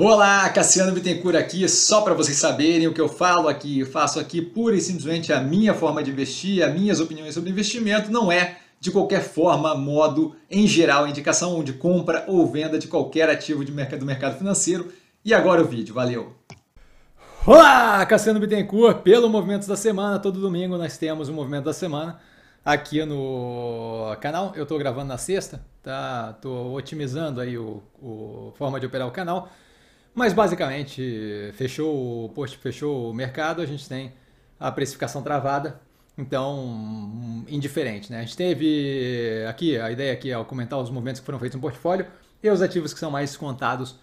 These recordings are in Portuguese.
Olá, Cassiano Bittencourt aqui, só para vocês saberem o que eu falo aqui, eu faço aqui pura e simplesmente a minha forma de investir, as minhas opiniões sobre investimento, não é de qualquer forma, modo, em geral, indicação de compra ou venda de qualquer ativo de mercado, do mercado financeiro. E agora o vídeo, valeu! Olá, Cassiano Bittencourt, pelo Movimentos da Semana, todo domingo nós temos o Movimento da Semana aqui no canal, eu estou gravando na sexta, tá? Estou otimizando aí o, o forma de operar o canal, mas basicamente, fechou o post, fechou o mercado, a gente tem a precificação travada, então indiferente. Né? A gente teve aqui, a ideia aqui é comentar os movimentos que foram feitos no portfólio e os ativos que são mais contados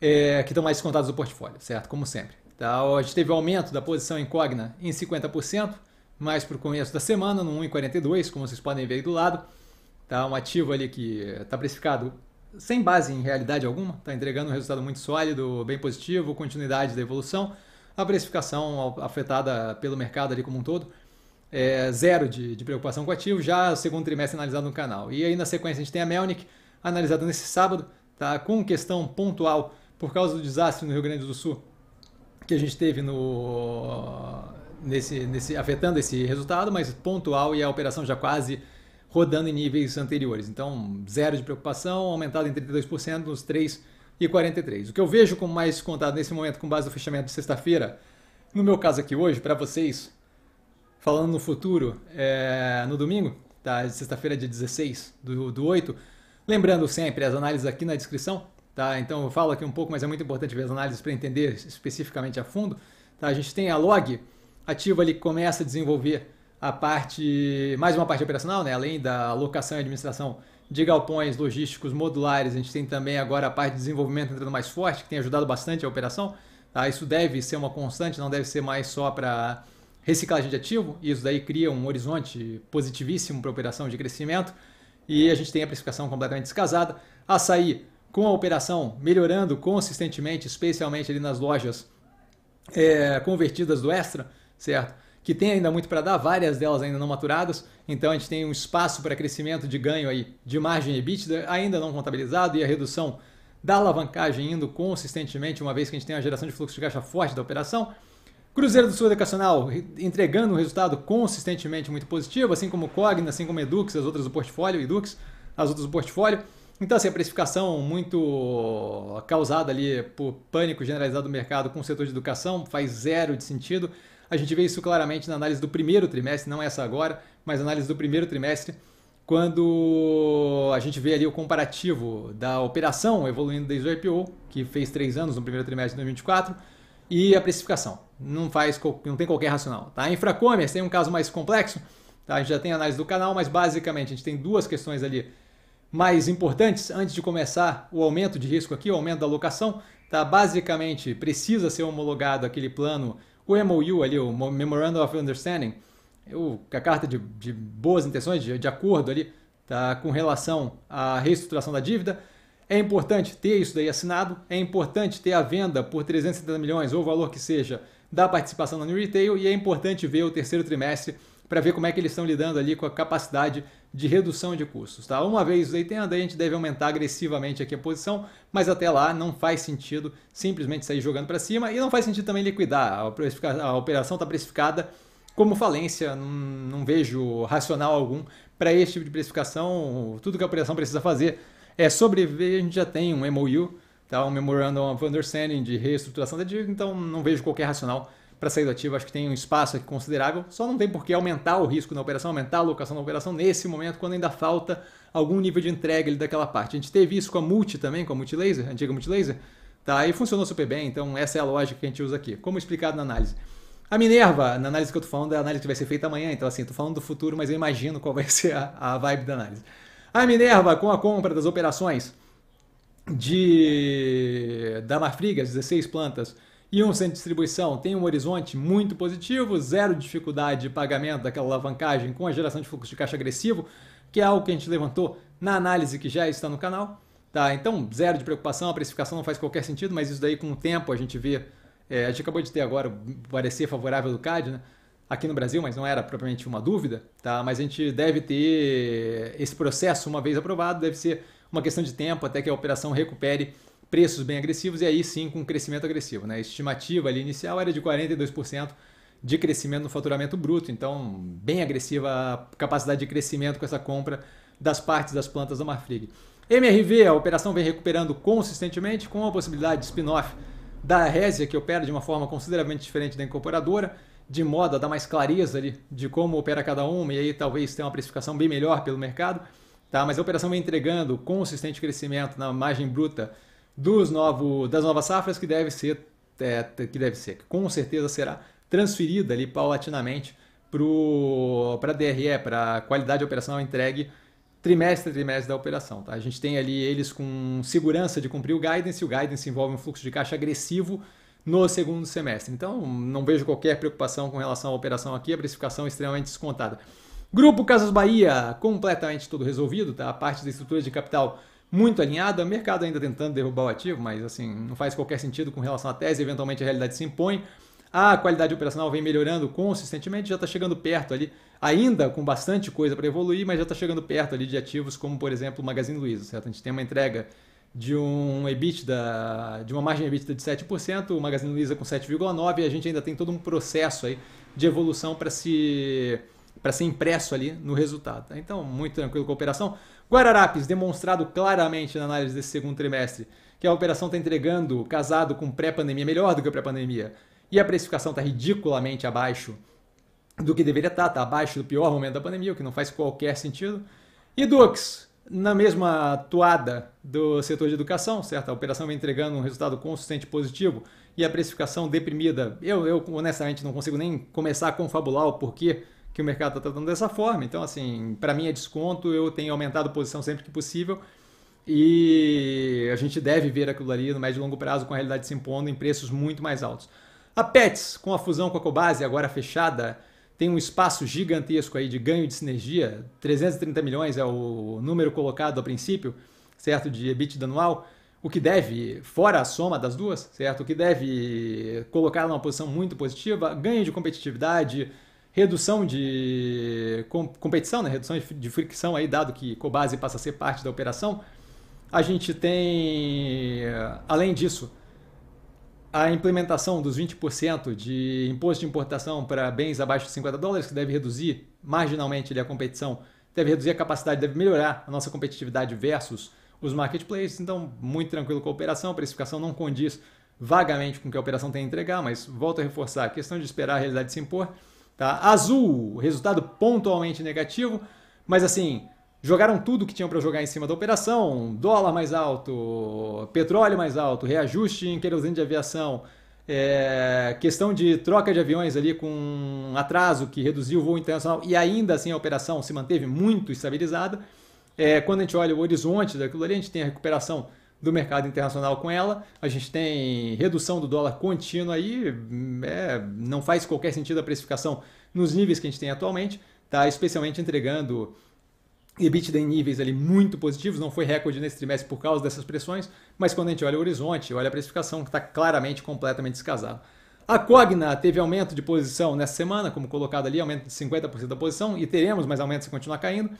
é, que estão mais descontados do portfólio, certo? Como sempre. Então, a gente teve o aumento da posição incógnita em 50%, mais para o começo da semana, no 1,42, como vocês podem ver aí do lado. Tá um ativo ali que está precificado sem base em realidade alguma, está entregando um resultado muito sólido, bem positivo, continuidade da evolução, a precificação afetada pelo mercado ali como um todo, é, zero de, de, preocupação com o ativo, já o segundo trimestre analisado no canal. E aí na sequência a gente tem a Melnick, analisada nesse sábado, tá, com questão pontual por causa do desastre no Rio Grande do Sul que a gente teve no nesse, nesse afetando esse resultado, mas pontual e a operação já quase rodando em níveis anteriores. Então, zero de preocupação, aumentado em 32% nos 3,43. O que eu vejo como mais contado nesse momento, com base no fechamento de sexta-feira, no meu caso aqui hoje, para vocês, falando no futuro, é, no domingo, tá? sexta-feira, dia 16 do, do 8. Lembrando sempre, as análises aqui na descrição, tá? Então eu falo aqui um pouco, mas é muito importante ver as análises para entender especificamente a fundo. Tá? A gente tem a log ativa ali que começa a desenvolver a parte, mais uma parte operacional, né? além da locação e administração de galpões logísticos modulares, a gente tem também agora a parte de desenvolvimento entrando mais forte, que tem ajudado bastante a operação. Tá? Isso deve ser uma constante, não deve ser mais só para reciclagem de ativo, e isso daí cria um horizonte positivíssimo para a operação de crescimento. E a gente tem a precificação completamente descasada. Açaí com a operação melhorando consistentemente, especialmente ali nas lojas é, convertidas do Extra, certo? que tem ainda muito para dar, várias delas ainda não maturadas, então a gente tem um espaço para crescimento de ganho aí de margem EBITDA ainda não contabilizado e a redução da alavancagem indo consistentemente, uma vez que a gente tem uma geração de fluxo de caixa forte da operação. Cruzeiro do Sul Educacional entregando um resultado consistentemente muito positivo, assim como Cogna, assim como Edux, as outras do portfólio, Edux, as outras do portfólio. Então, assim, a precificação muito causada ali por pânico generalizado do mercado com o setor de educação faz zero de sentido. A gente vê isso claramente na análise do primeiro trimestre, não essa agora, mas análise do primeiro trimestre, quando a gente vê ali o comparativo da operação evoluindo desde o IPO, que fez três anos no primeiro trimestre de 2024, e a precificação. Não, faz, não tem qualquer racional. Tá? A Infracommerce tem um caso mais complexo, tá? a gente já tem análise do canal, mas basicamente a gente tem duas questões ali mais importantes antes de começar o aumento de risco aqui, o aumento da alocação. Tá? Basicamente, precisa ser homologado aquele plano o MOU ali, o Memorandum of Understanding, o a carta de, de boas intenções, de, de, acordo ali, tá, com relação à reestruturação da dívida. É importante ter isso daí assinado, é importante ter a venda por 370 milhões ou o valor que seja da participação na New Retail e é importante ver o terceiro trimestre para ver como é que eles estão lidando ali com a capacidade de redução de custos. Tá? Uma vez os 80, a gente deve aumentar agressivamente aqui a posição, mas até lá não faz sentido simplesmente sair jogando para cima e não faz sentido também liquidar. A operação está precificada como falência, não, não vejo racional algum para esse tipo de precificação. Tudo que a operação precisa fazer é sobreviver, a gente já tem um MOU, tá? um Memorandum of Understanding de reestruturação da dívida, então não vejo qualquer racional para sair do ativo, acho que tem um espaço aqui considerável. Só não tem por que aumentar o risco na operação, aumentar a alocação na operação nesse momento, quando ainda falta algum nível de entrega ali daquela parte. A gente teve isso com a Multi também, com a Multilaser, a antiga Multilaser, tá? e funcionou super bem, então essa é a lógica que a gente usa aqui, como explicado na análise. A Minerva, na análise que eu tô falando, é a análise que vai ser feita amanhã, então assim, tô falando do futuro, mas eu imagino qual vai ser a, a vibe da análise. A Minerva, com a compra das operações de da Marfrigas, 16 plantas, e um centro de distribuição tem um horizonte muito positivo, zero dificuldade de pagamento daquela alavancagem com a geração de fluxo de caixa agressivo, que é algo que a gente levantou na análise que já está no canal. Tá, então, zero de preocupação, a precificação não faz qualquer sentido, mas isso daí com o tempo a gente vê. É, a gente acabou de ter agora o parecer favorável do CAD, né? aqui no Brasil, mas não era propriamente uma dúvida, tá? Mas a gente deve ter esse processo uma vez aprovado, deve ser uma questão de tempo até que a operação recupere preços bem agressivos e aí sim com um crescimento agressivo. Né? A estimativa ali inicial era de 42% de crescimento no faturamento bruto, então bem agressiva a capacidade de crescimento com essa compra das partes das plantas da Marfrig. MRV, a operação vem recuperando consistentemente com a possibilidade de spin-off da Résia, que opera de uma forma consideravelmente diferente da incorporadora, de modo a dar mais clareza ali de como opera cada uma e aí talvez tenha uma precificação bem melhor pelo mercado. Tá? Mas a operação vem entregando consistente crescimento na margem bruta dos novo, das novas safras que deve ser, é, que deve ser, que com certeza será transferida ali paulatinamente para a DRE, para a qualidade operacional entregue trimestre a trimestre da operação. Tá? A gente tem ali eles com segurança de cumprir o guidance, e o guidance envolve um fluxo de caixa agressivo no segundo semestre. Então, não vejo qualquer preocupação com relação à operação aqui, a precificação é extremamente descontada. Grupo Casas Bahia, completamente tudo resolvido, tá? A parte da estrutura de capital muito alinhada, o mercado ainda tentando derrubar o ativo, mas assim, não faz qualquer sentido com relação à tese, eventualmente a realidade se impõe. A qualidade operacional vem melhorando consistentemente, já está chegando perto ali, ainda com bastante coisa para evoluir, mas já está chegando perto ali de ativos como, por exemplo, o Magazine Luiza, certo? A gente tem uma entrega de um EBITDA, de uma margem EBITDA de 7%, o Magazine Luiza com 7,9%, e a gente ainda tem todo um processo aí de evolução para se para ser impresso ali no resultado. Então, muito tranquilo com a operação. Guararapes, demonstrado claramente na análise desse segundo trimestre, que a operação está entregando, casado com pré-pandemia, melhor do que a pré-pandemia, e a precificação está ridiculamente abaixo do que deveria estar, está tá abaixo do pior momento da pandemia, o que não faz qualquer sentido. E Dux, na mesma toada do setor de educação, certo? A operação vem entregando um resultado consistente positivo e a precificação deprimida. Eu, eu honestamente não consigo nem começar a confabular o porquê que o mercado está tratando dessa forma. Então, assim, para mim é desconto, eu tenho aumentado a posição sempre que possível e a gente deve ver aquilo ali no médio e longo prazo com a realidade se impondo em preços muito mais altos. A Pets, com a fusão com a Cobase agora fechada, tem um espaço gigantesco aí de ganho de sinergia, 330 milhões é o número colocado a princípio, certo, de EBITDA anual, o que deve, fora a soma das duas, certo, o que deve colocar numa posição muito positiva, ganho de competitividade, redução de competição, né? redução de fricção, aí, dado que Cobase passa a ser parte da operação. A gente tem, eh, além disso, a implementação dos 20% de imposto de importação para bens abaixo de 50 dólares, que deve reduzir marginalmente a competição, deve reduzir a capacidade, deve melhorar a nossa competitividade versus os marketplaces. Então, muito tranquilo com a operação, a precificação não condiz vagamente com o que a operação tem a entregar, mas volto a reforçar, a questão de esperar a realidade se impor. Tá? Azul, resultado pontualmente negativo, mas assim, jogaram tudo que tinham para jogar em cima da operação: dólar mais alto, petróleo mais alto, reajuste em querosene de aviação, é, questão de troca de aviões ali com atraso que reduziu o voo internacional e ainda assim a operação se manteve muito estabilizada. É, quando a gente olha o horizonte daquilo ali, a gente tem a recuperação do mercado internacional com ela. A gente tem redução do dólar contínua aí, é, não faz qualquer sentido a precificação nos níveis que a gente tem atualmente, tá? especialmente entregando EBITDA em níveis ali muito positivos, não foi recorde nesse trimestre por causa dessas pressões, mas quando a gente olha o horizonte, olha a precificação que está claramente completamente descasada. A Cogna teve aumento de posição nessa semana, como colocado ali, aumento de 50% da posição, e teremos mais aumentos se continuar caindo.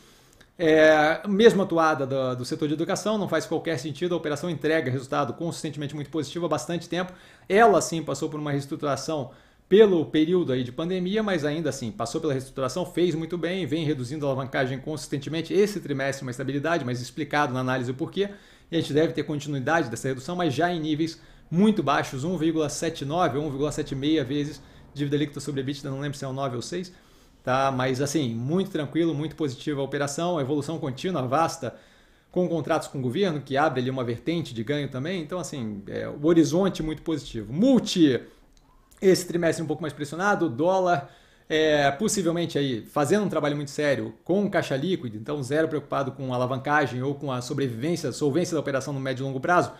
É, mesma atuada do, do, setor de educação, não faz qualquer sentido, a operação entrega resultado consistentemente muito positivo há bastante tempo. Ela sim passou por uma reestruturação pelo período aí de pandemia, mas ainda assim passou pela reestruturação, fez muito bem, vem reduzindo a alavancagem consistentemente. Esse trimestre uma estabilidade, mas explicado na análise o porquê. E a gente deve ter continuidade dessa redução, mas já em níveis muito baixos, 1,79 ou 1,76 vezes dívida líquida sobre EBITDA, não lembro se é um 9 ou 6 Tá? Mas assim, muito tranquilo, muito positiva a operação, evolução contínua, vasta, com contratos com o governo, que abre ali uma vertente de ganho também. Então, assim, é, o horizonte muito positivo. Multi, esse trimestre um pouco mais pressionado, dólar. É, possivelmente aí fazendo um trabalho muito sério com caixa líquido, então zero preocupado com alavancagem ou com a sobrevivência, solvência da operação no médio e longo prazo.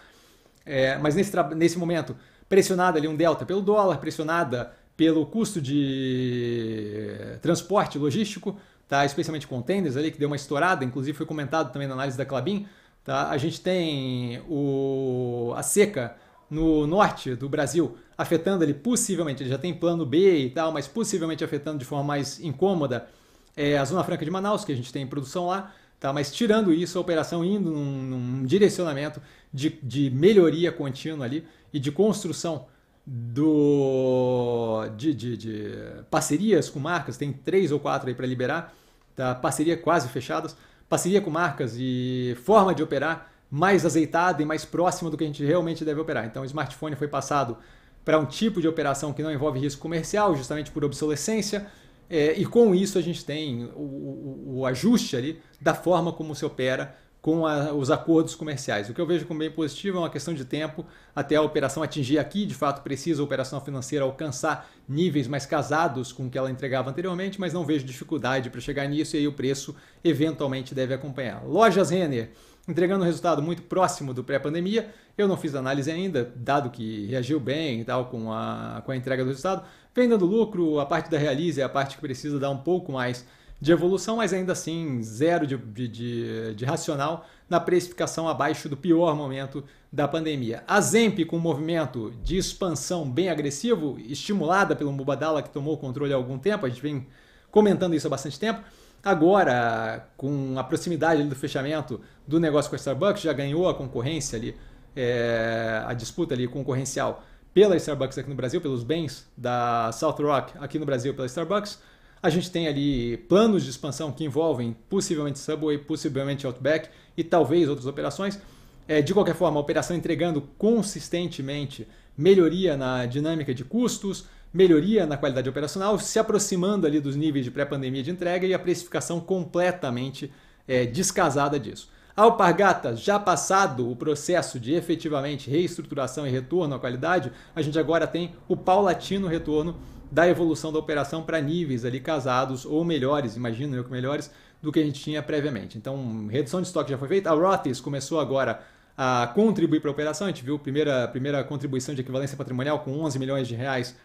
É, mas nesse, nesse momento, pressionada ali um delta pelo dólar, pressionada pelo custo de eh, transporte logístico, tá? especialmente containers ali, que deu uma estourada, inclusive foi comentado também na análise da Clabin. Tá? A gente tem o, a seca no norte do Brasil afetando ele possivelmente, ele já tem plano B e tal, mas possivelmente afetando de forma mais incômoda é, a Zona Franca de Manaus, que a gente tem produção lá. Tá, mas tirando isso, a operação indo num, num direcionamento de, de melhoria contínua ali e de construção do de, de, de parcerias com marcas, tem três ou quatro aí para liberar, tá? parceria quase fechadas, parceria com marcas e forma de operar mais azeitada e mais próxima do que a gente realmente deve operar. Então, o smartphone foi passado para um tipo de operação que não envolve risco comercial, justamente por obsolescência, é, e com isso a gente tem o, o, o ajuste ali da forma como se opera com a, os acordos comerciais. O que eu vejo como bem positivo é uma questão de tempo até a operação atingir aqui, de fato precisa a operação financeira alcançar níveis mais casados com o que ela entregava anteriormente, mas não vejo dificuldade para chegar nisso e aí o preço eventualmente deve acompanhar. Lojas Renner entregando um resultado muito próximo do pré-pandemia. Eu não fiz análise ainda, dado que reagiu bem e tal com a, com a entrega do resultado. Venda do lucro, a parte da realize é a parte que precisa dar um pouco mais de evolução, mas ainda assim zero de, de, de racional na precificação abaixo do pior momento da pandemia. A Zemp, com um movimento de expansão bem agressivo, estimulada pelo Mubadala, que tomou o controle há algum tempo, a gente vem comentando isso há bastante tempo, agora, com a proximidade do fechamento do negócio com a Starbucks, já ganhou a concorrência ali, é, a disputa ali concorrencial pela Starbucks aqui no Brasil, pelos bens da South Rock aqui no Brasil pela Starbucks, a gente tem ali planos de expansão que envolvem possivelmente Subway, possivelmente Outback e talvez outras operações. É, de qualquer forma, a operação entregando consistentemente melhoria na dinâmica de custos, melhoria na qualidade operacional, se aproximando ali dos níveis de pré-pandemia de entrega e a precificação completamente é, descasada disso. A Alpargata, já passado o processo de efetivamente reestruturação e retorno à qualidade, a gente agora tem o paulatino retorno da evolução da operação para níveis ali casados ou melhores, imagino eu que melhores, do que a gente tinha previamente. Então, redução de estoque já foi feita. A Rothis começou agora a contribuir para a operação. A gente viu a primeira, primeira contribuição de equivalência patrimonial com 11 milhões de reais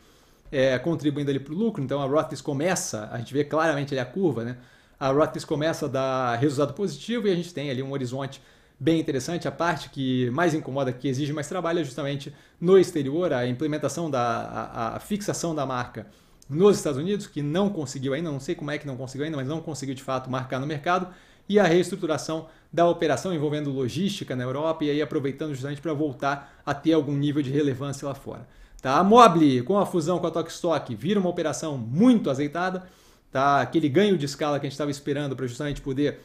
é, contribuindo ali para o lucro. Então, a Rothis começa, a gente vê claramente ali a curva, né? A Rothis começa a dar resultado positivo e a gente tem ali um horizonte bem interessante. A parte que mais incomoda, que exige mais trabalho, é justamente no exterior, a implementação da a, a fixação da marca nos Estados Unidos, que não conseguiu ainda, não sei como é que não conseguiu ainda, mas não conseguiu de fato marcar no mercado, e a reestruturação da operação envolvendo logística na Europa e aí aproveitando justamente para voltar a ter algum nível de relevância lá fora. Tá? A Mobile, com a fusão com a Tokstok, vira uma operação muito azeitada, tá? aquele ganho de escala que a gente estava esperando para justamente poder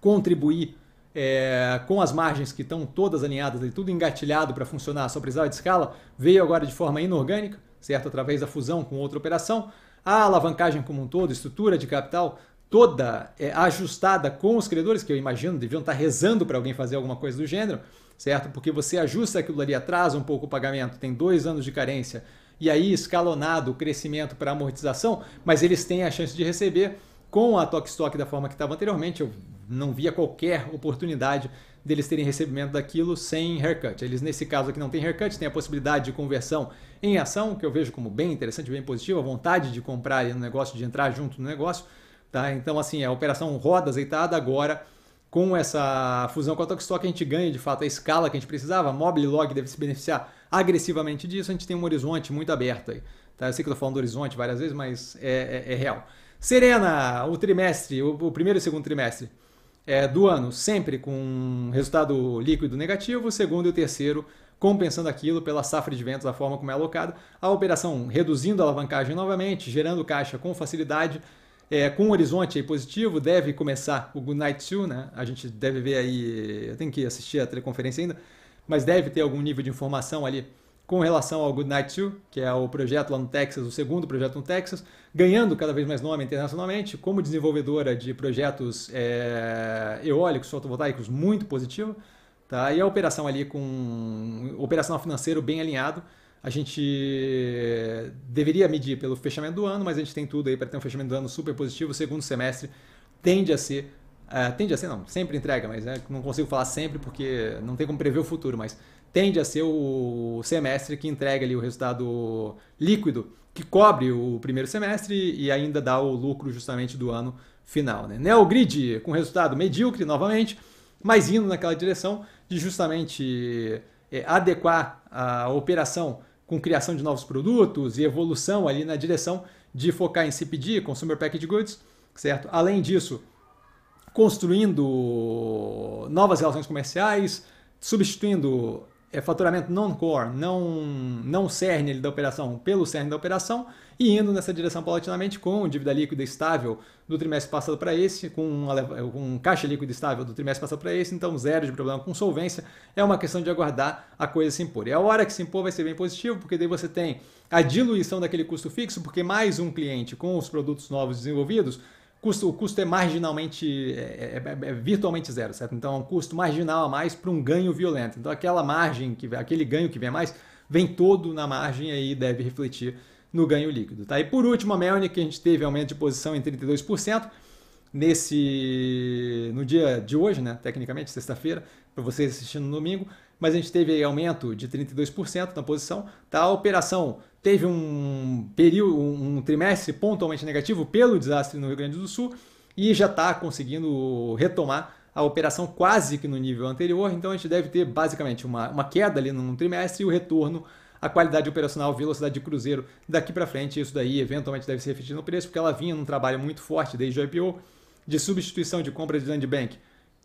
contribuir é, com as margens que estão todas alinhadas e tudo engatilhado para funcionar, só precisava de escala, veio agora de forma inorgânica, certo? Através da fusão com outra operação. A alavancagem como um todo, estrutura de capital, toda é, ajustada com os credores, que eu imagino deviam estar tá rezando para alguém fazer alguma coisa do gênero, certo? Porque você ajusta aquilo ali, atrasa um pouco o pagamento, tem dois anos de carência, e aí escalonado o crescimento para amortização, mas eles têm a chance de receber com a Stock da forma que estava anteriormente, eu não via qualquer oportunidade deles terem recebimento daquilo sem haircut. Eles, nesse caso aqui, não tem haircut, tem a possibilidade de conversão em ação, que eu vejo como bem interessante, bem positiva, a vontade de comprar no negócio, de entrar junto no negócio. Tá? Então, assim, a operação roda azeitada agora. Com essa fusão com a Tokstok, a gente ganha de fato a escala que a gente precisava. A Mobile Log deve se beneficiar agressivamente disso. A gente tem um horizonte muito aberto aí. Tá? Eu sei que eu estou falando do horizonte várias vezes, mas é, é, é real. Serena, o trimestre, o, o primeiro e segundo trimestre é, do ano, sempre com resultado líquido negativo, o segundo e o terceiro compensando aquilo pela safra de ventos, da forma como é alocada, a operação reduzindo a alavancagem novamente, gerando caixa com facilidade, é, com um horizonte positivo, deve começar o Good Night 2, né? A gente deve ver aí, eu tenho que assistir a teleconferência ainda, mas deve ter algum nível de informação ali com relação ao Good Night que é o projeto lá no Texas, o segundo projeto no Texas, ganhando cada vez mais nome internacionalmente, como desenvolvedora de projetos é, eólicos, fotovoltaicos muito positivo, tá? E a operação ali com operacional financeiro bem alinhado, a gente deveria medir pelo fechamento do ano, mas a gente tem tudo aí para ter um fechamento do ano super positivo. O segundo semestre tende a ser, uh, tende a ser não, sempre entrega, mas né, não consigo falar sempre porque não tem como prever o futuro, mas tende a ser o semestre que entrega ali o resultado líquido que cobre o primeiro semestre e ainda dá o lucro justamente do ano final. Né? Neogrid com resultado medíocre novamente, mas indo naquela direção de justamente é, adequar a operação com criação de novos produtos e evolução ali na direção de focar em CPD, Consumer Packaged Goods, certo? Além disso, construindo novas relações comerciais, substituindo é, faturamento non-core, não, não cerne da operação, pelo cerne da operação, e indo nessa direção paulatinamente com dívida líquida estável do trimestre passado para esse, com, uma, com caixa líquida estável do trimestre passado para esse, então zero de problema com solvência, é uma questão de aguardar a coisa se impor. E a hora que se impor vai ser bem positivo, porque daí você tem a diluição daquele custo fixo, porque mais um cliente com os produtos novos desenvolvidos custo, o custo é marginalmente, é, é, é, é, virtualmente zero, certo? Então é um custo marginal a mais para um ganho violento. Então aquela margem, que aquele ganho que vem a mais, vem todo na margem e aí deve refletir no ganho líquido. Tá? E por último, a Melnick, que a gente teve aumento de posição em 32%, nesse no dia de hoje, né, tecnicamente, sexta-feira, para vocês assistindo no domingo, mas a gente teve aumento de 32% na posição. Tá? A operação teve um período, um trimestre pontualmente negativo pelo desastre no Rio Grande do Sul e já está conseguindo retomar a operação quase que no nível anterior. Então a gente deve ter basicamente uma, uma queda ali num trimestre e o retorno à qualidade operacional, velocidade de cruzeiro daqui para frente. Isso daí eventualmente deve se refletir no preço, porque ela vinha num trabalho muito forte desde o IPO de substituição de compra de land bank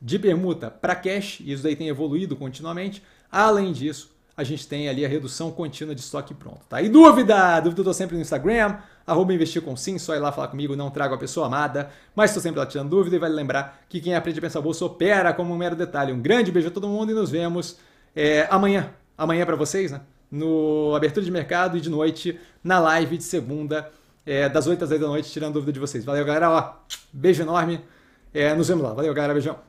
de permuta para cash, e isso daí tem evoluído continuamente. Além disso, a gente tem ali a redução contínua de estoque pronto, tá? E dúvida? Dúvida eu tô sempre no Instagram, arroba investir com sim, só ir lá falar comigo, não trago a pessoa amada, mas estou sempre lá tirando dúvida e vale lembrar que quem aprende a pensar bolsa opera como um mero detalhe. Um grande beijo a todo mundo e nos vemos é, amanhã, amanhã é para vocês, né? No Abertura de Mercado e de noite na live de segunda, é, das 8 às 10 da noite, tirando dúvida de vocês. Valeu, galera, ó, beijo enorme, é, nos vemos lá. Valeu, galera, beijão.